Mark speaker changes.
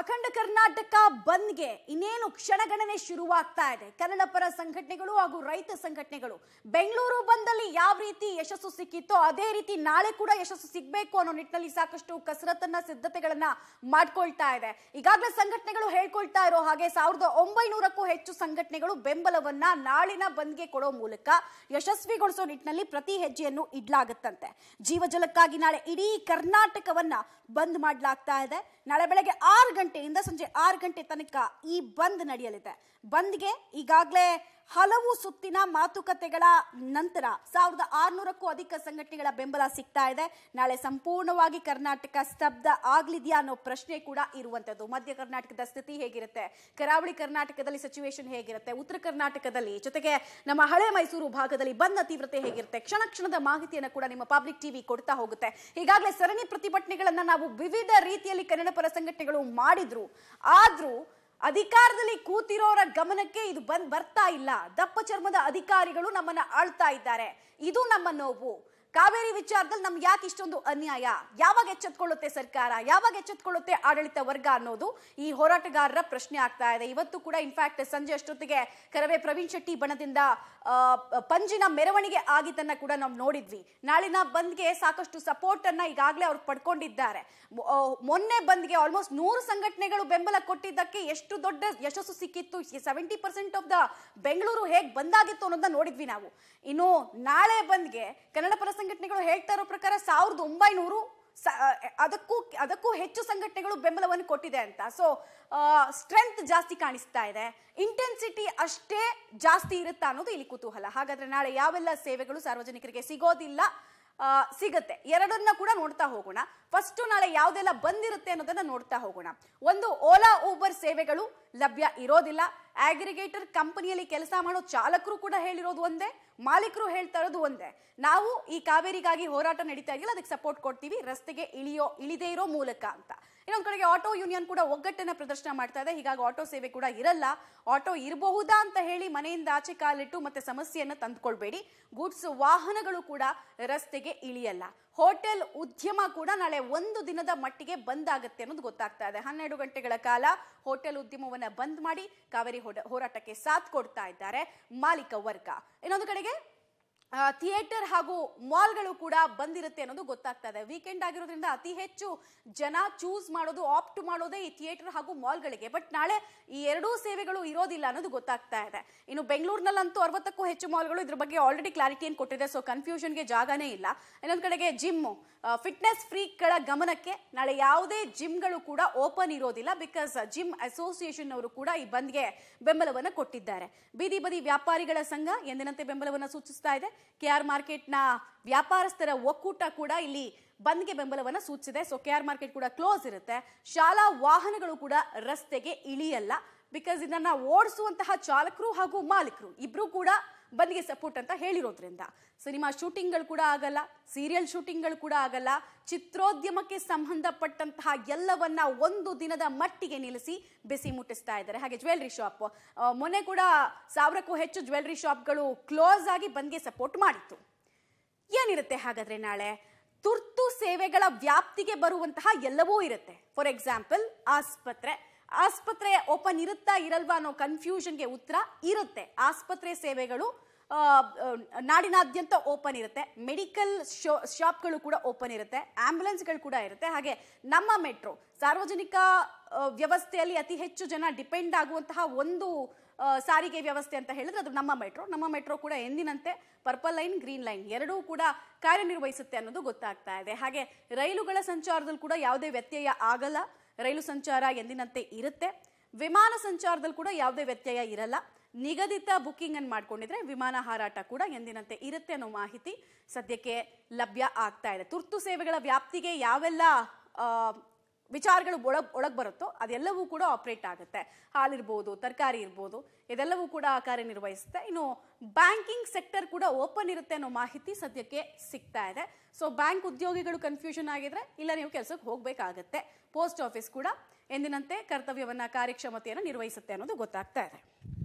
Speaker 1: ಅಖಂಡ ಕರ್ನಾಟಕ ಬಂದ್ಗೆ ಇನ್ನೇನು ಕ್ಷಣಗಣನೆ ಶುರುವಾಗ್ತಾ ಇದೆ ಕನ್ನಡ ಪರ ಸಂಘಟನೆಗಳು ಹಾಗೂ ರೈತ ಸಂಘಟನೆಗಳು ಬೆಂಗಳೂರು ಬಂದಲ್ಲಿ ಯಾವ ರೀತಿ ಯಶಸ್ಸು ಸಿಕ್ಕಿತ್ತೋ ಅದೇ ರೀತಿ ನಾಳೆ ಕೂಡ ಯಶಸ್ಸು ಸಿಗಬೇಕು ಅನ್ನೋ ನಿಟ್ಟಿನಲ್ಲಿ ಸಾಕಷ್ಟು ಕಸರತ್ತನ್ನ ಸಿದ್ಧತೆಗಳನ್ನ ಮಾಡ್ಕೊಳ್ತಾ ಇದೆ ಈಗಾಗಲೇ ಸಂಘಟನೆಗಳು ಹೇಳ್ಕೊಳ್ತಾ ಇರೋ ಹಾಗೆ ಸಾವಿರದ ಒಂಬೈನೂರಕ್ಕೂ ಹೆಚ್ಚು ಸಂಘಟನೆಗಳು ಬೆಂಬಲವನ್ನ ನಾಳಿನ ಬಂದ್ಗೆ ಕೊಡೋ ಮೂಲಕ ಯಶಸ್ವಿಗೊಳಿಸೋ ನಿಟ್ಟಿನಲ್ಲಿ ಪ್ರತಿ ಹೆಜ್ಜೆಯನ್ನು ಇಡ್ಲಾಗುತ್ತಂತೆ ಜೀವಜಲಕ್ಕಾಗಿ ನಾಳೆ ಇಡೀ ಕರ್ನಾಟಕವನ್ನ ಬಂದ್ ಮಾಡ್ಲಾಗ್ತಾ ಇದೆ ನಾಳೆ ಬೆಳಗ್ಗೆ ಆರು ಗಂಟೆ ಗಂಟೆಯಿಂದ ಸಂಜೆ ಆರು ಗಂಟೆ ತನಕ ಈ ಬಂದ್ ನಡೆಯಲಿದೆ ಬಂದ್ಗೆ ಈಗಾಗಲೇ ಹಲವು ಸುತ್ತಿನ ಮಾತುಕತೆಗಳ ನಂತರ ಸಾವಿರದ ಆರ್ನೂರಕ್ಕೂ ಅಧಿಕ ಸಂಘಟನೆಗಳ ಬೆಂಬಲ ಸಿಗ್ತಾ ಇದೆ ನಾಳೆ ಸಂಪೂರ್ಣವಾಗಿ ಕರ್ನಾಟಕ ಸ್ತಬ್ಧ ಆಗ್ಲಿದೆಯಾ ಅನ್ನೋ ಪ್ರಶ್ನೆ ಕೂಡ ಇರುವಂತದ್ದು ಮಧ್ಯ ಕರ್ನಾಟಕದ ಸ್ಥಿತಿ ಹೇಗಿರುತ್ತೆ ಕರಾವಳಿ ಕರ್ನಾಟಕದಲ್ಲಿ ಸಿಚುವೇಶನ್ ಹೇಗಿರುತ್ತೆ ಉತ್ತರ ಕರ್ನಾಟಕದಲ್ಲಿ ಜೊತೆಗೆ ನಮ್ಮ ಹಳೆ ಮೈಸೂರು ಭಾಗದಲ್ಲಿ ಬಂದ ತೀವ್ರತೆ ಹೇಗಿರುತ್ತೆ ಕ್ಷಣ ಕ್ಷಣದ ಮಾಹಿತಿಯನ್ನು ಕೂಡ ನಿಮ್ಮ ಪಬ್ಲಿಕ್ ಟಿವಿ ಕೊಡ್ತಾ ಹೋಗುತ್ತೆ ಈಗಾಗಲೇ ಸರಣಿ ಪ್ರತಿಭಟನೆಗಳನ್ನ ನಾವು ವಿವಿಧ ರೀತಿಯಲ್ಲಿ ಕನ್ನಡ ಪರ ಸಂಘಟನೆಗಳು ಮಾಡಿದ್ರು ಆದ್ರೂ ಅಧಿಕಾರದಲ್ಲಿ ಕೂತಿರೋರ ಗಮನಕ್ಕೆ ಇದು ಬಂದ್ ಬರ್ತಾ ಇಲ್ಲ ದಪ್ಪ ಚರ್ಮದ ಅಧಿಕಾರಿಗಳು ನಮ್ಮನ್ನ ಆಳ್ತಾ ಇದ್ದಾರೆ ಇದು ನಮ್ಮ ನೋವು ಕಾವೇರಿ ವಿಚಾರದಲ್ಲಿ ನಮ್ಗೆ ಯಾಕೆ ಇಷ್ಟೊಂದು ಅನ್ಯಾಯ ಯಾವಾಗ ಎಚ್ಚೆತ್ಕೊಳ್ಳುತ್ತೆ ಸರ್ಕಾರ ಯಾವಾಗ ಎಚ್ಚೆತ್ಕೊಳ್ಳುತ್ತೆ ಆಡಳಿತ ವರ್ಗ ಅನ್ನೋದು ಈ ಹೋರಾಟಗಾರರ ಪ್ರಶ್ನೆ ಆಗ್ತಾ ಇದೆ ಇವತ್ತು ಕೂಡ ಇನ್ಫ್ಯಾಕ್ಟ್ ಸಂಜೆ ಅಷ್ಟೊತ್ತಿಗೆ ಕರವೇ ಪ್ರವೀಣ್ ಶೆಟ್ಟಿ ಬಣದಿಂದ ಪಂಜಿನ ಮೆರವಣಿಗೆ ಆಗಿದ್ದನ್ನ ಕೂಡ ನಾವು ನೋಡಿದ್ವಿ ನಾಳಿನ ಬಂದ್ಗೆ ಸಾಕಷ್ಟು ಸಪೋರ್ಟ್ ಅನ್ನ ಈಗಾಗಲೇ ಅವ್ರು ಪಡ್ಕೊಂಡಿದ್ದಾರೆ ಮೊನ್ನೆ ಬಂದ್ಗೆ ಆಲ್ಮೋಸ್ಟ್ ನೂರು ಸಂಘಟನೆಗಳು ಬೆಂಬಲ ಕೊಟ್ಟಿದ್ದಕ್ಕೆ ಎಷ್ಟು ದೊಡ್ಡ ಯಶಸ್ಸು ಸಿಕ್ಕಿತ್ತು seventy percent of the Bengaluru ಹೇಗೆ ಬಂದಾಗಿತ್ತು ಅನ್ನೋದನ್ನ ನೋಡಿದ್ವಿ ನಾವು ಇನ್ನು ನಾಳೆ ಬಂದ್ಗೆ ಕನ್ನಡ ಪರ ಸಂಘಟನೆಗಳು ಹೇಳ್ತಾ ಇರೋ ಪ್ರಕಾರ ಸಾವಿರದ ಒಂಬೈನೂರು ಅದಕ್ಕೂ ಅದಕ್ಕೂ ಹೆಚ್ಚು ಸಂಘಟನೆಗಳು ಬೆಂಬಲವನ್ನು ಕೊಟ್ಟಿದೆ ಅಂತ ಸೊ ಸ್ಟ್ರೆಂತ್ ಜಾಸ್ತಿ ಕಾಣಿಸ್ತಾ ಇದೆ ಇಂಟೆನ್ಸಿಟಿ ಅಷ್ಟೇ ಜಾಸ್ತಿ ಇರುತ್ತಾ ಅನ್ನೋದು ಇಲ್ಲಿ ಕುತೂಹಲ ಹಾಗಾದ್ರೆ ನಾಳೆ ಯಾವೆಲ್ಲ ಸೇವೆಗಳು ಸಾರ್ವಜನಿಕರಿಗೆ ಸಿಗೋದಿಲ್ಲ ಸಿಗುತ್ತೆ ಎರಡನ್ನ ಕೂಡ ನೋಡ್ತಾ ಹೋಗೋಣ ಫಸ್ಟ್ ನಾಳೆ ಯಾವ್ದೆಲ್ಲ ಬಂದಿರುತ್ತೆ ಅನ್ನೋದನ್ನ ನೋಡ್ತಾ ಹೋಗೋಣ ಒಂದು ಓಲಾ ಊಬರ್ ಸೇವೆಗಳು ಲಭ್ಯ ಇರೋದಿಲ್ಲ ಆಗ್ರಿಗೇಟರ್ ಕಂಪನಿಯಲ್ಲಿ ಕೆಲಸ ಮಾಡೋ ಚಾಲಕರು ಕೂಡ ಹೇಳಿರೋದು ಒಂದೇ ಮಾಲೀಕರು ಹೇಳ್ತಾ ಇರೋದು ಒಂದೇ ನಾವು ಈ ಕಾವೇರಿಗಾಗಿ ಹೋರಾಟ ನಡೀತಾ ಇದೆಯಲ್ಲ ಅದಕ್ಕೆ ಸಪೋರ್ಟ್ ಕೊಡ್ತೀವಿ ರಸ್ತೆಗೆ ಇಳಿಯೋ ಇಳಿದೇ ಇರೋ ಮೂಲಕ ಅಂತ ಇನ್ನೊಂದು ಕಡೆಗೆ ಆಟೋ ಯೂನಿಯನ್ ಕೂಡ ಒಗ್ಗಟ್ಟನ್ನು ಪ್ರದರ್ಶನ ಮಾಡ್ತಾ ಇದೆ ಹೀಗಾಗಿ ಆಟೋ ಸೇವೆ ಕೂಡ ಇರಲ್ಲ ಆಟೋ ಇರಬಹುದಾ ಅಂತ ಹೇಳಿ ಮನೆಯಿಂದ ಆಚೆ ಕಾಲಿಟ್ಟು ಮತ್ತೆ ಸಮಸ್ಯೆಯನ್ನು ತಂದುಕೊಳ್ಬೇಡಿ ಗೂಡ್ಸ್ ವಾಹನಗಳು ಕೂಡ ರಸ್ತೆಗೆ ಇಳಿಯಲ್ಲ ಹೋಟೆಲ್ ಉದ್ಯಮ ಕೂಡ ನಾಳೆ ಒಂದು ದಿನದ ಮಟ್ಟಿಗೆ ಬಂದ್ ಆಗುತ್ತೆ ಅನ್ನೋದು ಗೊತ್ತಾಗ್ತಾ ಇದೆ ಹನ್ನೆರಡು ಗಂಟೆಗಳ ಕಾಲ ಹೋಟೆಲ್ ಉದ್ಯಮವನ್ನು ಬಂದ್ ಮಾಡಿ ಕಾವೇರಿ ಹೋರಾಟಕ್ಕೆ ಸಾಥ್ ಕೊಡ್ತಾ ಇದ್ದಾರೆ ಮಾಲೀಕ ವರ್ಗ ಇನ್ನೊಂದು ಕಡೆಗೆ qué? ಥಿಯೇಟರ್ ಹಾಗೂ ಮಾಲ್ಗಳು ಕೂಡ ಬಂದಿರುತ್ತೆ ಅನ್ನೋದು ಗೊತ್ತಾಗ್ತಾ ಇದೆ ವೀಕೆಂಡ್ ಆಗಿರೋದ್ರಿಂದ ಅತಿ ಹೆಚ್ಚು ಜನ ಚೂಸ್ ಮಾಡೋದು ಆಪ್ಟ್ ಮಾಡೋದೇ ಈ ಥಿಯೇಟರ್ ಹಾಗೂ ಮಾಲ್ಗಳಿಗೆ ಬಟ್ ನಾಳೆ ಈ ಎರಡೂ ಸೇವೆಗಳು ಇರೋದಿಲ್ಲ ಅನ್ನೋದು ಗೊತ್ತಾಗ್ತಾ ಇದೆ ಇನ್ನು ಬೆಂಗಳೂರಿನಲ್ಲಂತೂ ಅರವತ್ತಕ್ಕೂ ಹೆಚ್ಚು ಮಾಲ್ಗಳು ಇದ್ರ ಬಗ್ಗೆ ಆಲ್ರೆಡಿ ಕ್ಲಾರಿಟಿ ಏನು ಕೊಟ್ಟಿದೆ ಸೊ ಕನ್ಫ್ಯೂಷನ್ಗೆ ಜಾಗನೇ ಇಲ್ಲ ಇನ್ನೊಂದು ಕಡೆಗೆ ಜಿಮ್ ಫಿಟ್ನೆಸ್ ಫ್ರೀಗಳ ಗಮನಕ್ಕೆ ನಾಳೆ ಯಾವುದೇ ಜಿಮ್ಗಳು ಕೂಡ ಓಪನ್ ಇರೋದಿಲ್ಲ ಬಿಕಾಸ್ ಜಿಮ್ ಅಸೋಸಿಯೇಷನ್ ಅವರು ಕೂಡ ಈ ಬಂದ್ಗೆ ಬೆಂಬಲವನ್ನು ಕೊಟ್ಟಿದ್ದಾರೆ ಬೀದಿ ಬದಿ ವ್ಯಾಪಾರಿಗಳ ಸಂಘ ಎಂದಿನಂತೆ ಬೆಂಬಲವನ್ನು ಸೂಚಿಸ್ತಾ ಇದೆ ಕೆ ಆರ್ ಮಾರ್ಕೆಟ್ನ ವ್ಯಾಪಾರಸ್ಥರ ಒಕ್ಕೂಟ ಕೂಡ ಇಲ್ಲಿ ಬಂದ್ಗೆ ಬೆಂಬಲವನ್ನ ಸೂಚಿಸಿದೆ ಸೊ ಕೆ ಆರ್ ಮಾರ್ಕೆಟ್ ಕೂಡ ಕ್ಲೋಸ್ ಇರುತ್ತೆ ಶಾಲಾ ವಾಹನಗಳು ಕೂಡ ರಸ್ತೆಗೆ ಇಳಿಯಲ್ಲ ಬಿಕಾಸ್ ಇದನ್ನು ಓಡಿಸುವಂತಹ ಚಾಲಕರು ಹಾಗೂ ಮಾಲೀಕರು ಇಬ್ಬರೂ ಕೂಡ ಬಂದ್ಗೆ ಸಪೋರ್ಟ್ ಅಂತ ಹೇಳಿರೋದ್ರಿಂದ ಸಿನಿಮಾ ಶೂಟಿಂಗ್ಗಳು ಕೂಡ ಆಗಲ್ಲ ಸೀರಿಯಲ್ ಶೂಟಿಂಗ್ಗಳು ಕೂಡ ಆಗಲ್ಲ ಚಿತ್ರೋದ್ಯಮಕ್ಕೆ ಸಂಬಂಧಪಟ್ಟಂತಹ ಎಲ್ಲವನ್ನ ಒಂದು ದಿನದ ಮಟ್ಟಿಗೆ ನಿಲ್ಲಿಸಿ ಬಿಸಿ ಮುಟ್ಟಿಸ್ತಾ ಇದ್ದಾರೆ ಹಾಗೆ ಜ್ಯುವೆಲ್ರಿ ಶಾಪ್ ಮೊನ್ನೆ ಕೂಡ ಸಾವಿರಕ್ಕೂ ಹೆಚ್ಚು ಜ್ಯುವೆಲ್ರಿ ಶಾಪ್ಗಳು ಕ್ಲೋಸ್ ಆಗಿ ಬಂದ್ಗೆ ಸಪೋರ್ಟ್ ಮಾಡಿತ್ತು ಏನಿರುತ್ತೆ ಹಾಗಾದ್ರೆ ನಾಳೆ ತುರ್ತು ಸೇವೆಗಳ ವ್ಯಾಪ್ತಿಗೆ ಬರುವಂತಹ ಎಲ್ಲವೂ ಇರುತ್ತೆ ಫಾರ್ ಎಕ್ಸಾಂಪಲ್ ಆಸ್ಪತ್ರೆ ಆಸ್ಪತ್ರೆ ಓಪನ್ ಇರುತ್ತಾ ಇರಲ್ವಾ ಅನ್ನೋ ಕನ್ಫ್ಯೂಷನ್ಗೆ ಉತ್ತರ ಇರುತ್ತೆ ಆಸ್ಪತ್ರೆ ಸೇವೆಗಳು ನಾಡಿನಾದ್ಯಂತ ಓಪನ್ ಇರುತ್ತೆ ಮೆಡಿಕಲ್ ಶೋ ಶಾಪ್ಗಳು ಕೂಡ ಓಪನ್ ಇರುತ್ತೆ ಆಂಬ್ಯುಲೆನ್ಸ್ಗಳು ಕೂಡ ಇರುತ್ತೆ ಹಾಗೆ ನಮ್ಮ ಮೆಟ್ರೋ ಸಾರ್ವಜನಿಕ ವ್ಯವಸ್ಥೆಯಲ್ಲಿ ಅತಿ ಹೆಚ್ಚು ಜನ ಡಿಪೆಂಡ್ ಆಗುವಂತಹ ಒಂದು ಸಾರಿಗೆ ವ್ಯವಸ್ಥೆ ಅಂತ ಹೇಳಿದ್ರೆ ಅದು ನಮ್ಮ ಮೆಟ್ರೋ ನಮ್ಮ ಮೆಟ್ರೋ ಕೂಡ ಎಂದಿನಂತೆ ಪರ್ಪಲ್ ಲೈನ್ ಗ್ರೀನ್ ಲೈನ್ ಎರಡೂ ಕೂಡ ಕಾರ್ಯನಿರ್ವಹಿಸುತ್ತೆ ಅನ್ನೋದು ಗೊತ್ತಾಗ್ತಾ ಇದೆ ಹಾಗೆ ರೈಲುಗಳ ಸಂಚಾರದಲ್ಲಿ ಕೂಡ ಯಾವುದೇ ವ್ಯತ್ಯಯ ಆಗಲ್ಲ ರೈಲು ಸಂಚಾರ ಎಂದಿನಂತೆ ಇರುತ್ತೆ ವಿಮಾನ ಸಂಚಾರದಲ್ಲಿ ಕೂಡ ಯಾವುದೇ ವ್ಯತ್ಯಯ ಇರಲ್ಲ ನಿಗದಿತ ಬುಕ್ಕಿಂಗ್ ಅನ್ನು ಮಾಡ್ಕೊಂಡಿದ್ರೆ ವಿಮಾನ ಹಾರಾಟ ಕೂಡ ಎಂದಿನಂತೆ ಇರುತ್ತೆ ಅನ್ನೋ ಮಾಹಿತಿ ಸದ್ಯಕ್ಕೆ ಲಭ್ಯ ಆಗ್ತಾ ಇದೆ ತುರ್ತು ಸೇವೆಗಳ ವ್ಯಾಪ್ತಿಗೆ ಯಾವೆಲ್ಲ ವಿಚಾರಗಳು ಒಳಗೆ ಒಳಗೆ ಬರುತ್ತೋ ಅದೆಲ್ಲವೂ ಕೂಡ ಆಪ್ರೇಟ್ ಆಗುತ್ತೆ ಹಾಲಿರ್ಬೋದು ತರಕಾರಿ ಇರ್ಬೋದು ಇದೆಲ್ಲವೂ ಕೂಡ ಕಾರ್ಯನಿರ್ವಹಿಸುತ್ತೆ ಇನ್ನು ಬ್ಯಾಂಕಿಂಗ್ ಸೆಕ್ಟರ್ ಕೂಡ ಓಪನ್ ಇರುತ್ತೆ ಅನ್ನೋ ಮಾಹಿತಿ ಸದ್ಯಕ್ಕೆ ಸಿಗ್ತಾ ಇದೆ ಸೊ ಬ್ಯಾಂಕ್ ಉದ್ಯೋಗಿಗಳು ಕನ್ಫ್ಯೂಷನ್ ಆಗಿದ್ರೆ ಇಲ್ಲ ನೀವು ಕೆಲಸಕ್ಕೆ ಹೋಗಬೇಕಾಗತ್ತೆ ಪೋಸ್ಟ್ ಆಫೀಸ್ ಕೂಡ ಎಂದಿನಂತೆ ಕರ್ತವ್ಯವನ್ನು ಕಾರ್ಯಕ್ಷಮತೆಯನ್ನು ನಿರ್ವಹಿಸುತ್ತೆ ಅನ್ನೋದು ಗೊತ್ತಾಗ್ತಾ ಇದೆ